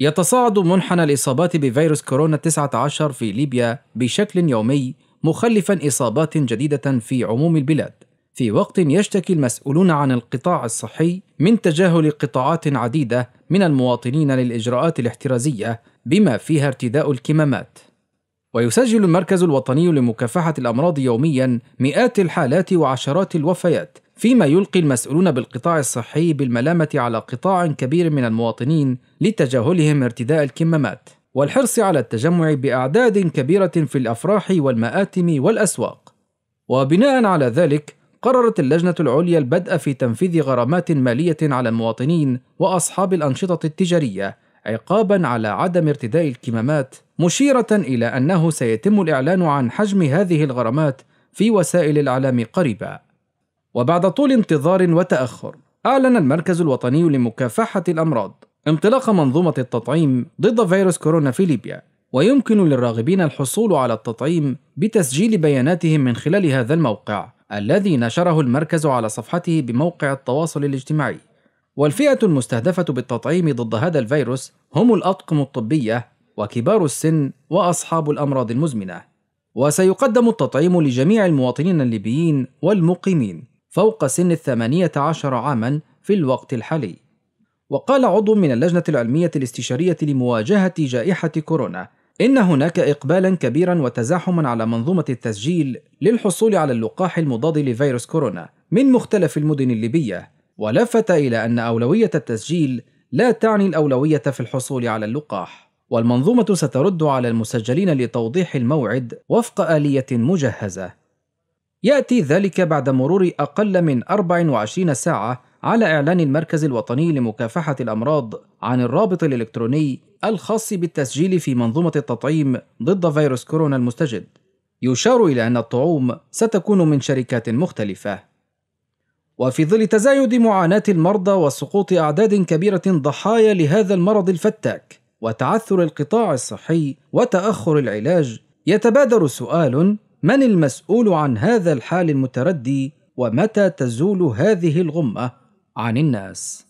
يتصاعد منحنى الإصابات بفيروس كورونا 19 في ليبيا بشكل يومي مخلفا إصابات جديدة في عموم البلاد في وقت يشتكي المسؤولون عن القطاع الصحي من تجاهل قطاعات عديدة من المواطنين للإجراءات الاحترازية بما فيها ارتداء الكمامات ويسجل المركز الوطني لمكافحة الأمراض يوميا مئات الحالات وعشرات الوفيات فيما يلقي المسؤولون بالقطاع الصحي بالملامة على قطاع كبير من المواطنين لتجاهلهم ارتداء الكمامات والحرص على التجمع بأعداد كبيرة في الأفراح والمآتم والأسواق وبناء على ذلك قررت اللجنة العليا البدء في تنفيذ غرامات مالية على المواطنين وأصحاب الأنشطة التجارية عقابا على عدم ارتداء الكمامات مشيرة إلى أنه سيتم الإعلان عن حجم هذه الغرامات في وسائل الإعلام قريباً وبعد طول انتظار وتأخر أعلن المركز الوطني لمكافحة الأمراض انطلاق منظومة التطعيم ضد فيروس كورونا في ليبيا ويمكن للراغبين الحصول على التطعيم بتسجيل بياناتهم من خلال هذا الموقع الذي نشره المركز على صفحته بموقع التواصل الاجتماعي والفئة المستهدفة بالتطعيم ضد هذا الفيروس هم الأطقم الطبية وكبار السن وأصحاب الأمراض المزمنة وسيقدم التطعيم لجميع المواطنين الليبيين والمقيمين فوق سن الثمانية عشر عاما في الوقت الحالي وقال عضو من اللجنة العلمية الاستشارية لمواجهة جائحة كورونا إن هناك إقبالا كبيرا وتزاحما على منظومة التسجيل للحصول على اللقاح المضاد لفيروس كورونا من مختلف المدن الليبية ولفت إلى أن أولوية التسجيل لا تعني الأولوية في الحصول على اللقاح والمنظومة سترد على المسجلين لتوضيح الموعد وفق آلية مجهزة يأتي ذلك بعد مرور أقل من 24 ساعة على إعلان المركز الوطني لمكافحة الأمراض عن الرابط الإلكتروني الخاص بالتسجيل في منظومة التطعيم ضد فيروس كورونا المستجد. يشار إلى أن الطعوم ستكون من شركات مختلفة. وفي ظل تزايد معاناة المرضى وسقوط أعداد كبيرة ضحايا لهذا المرض الفتاك، وتعثر القطاع الصحي وتأخر العلاج، يتبادر سؤال من المسؤول عن هذا الحال المتردي ومتى تزول هذه الغمه عن الناس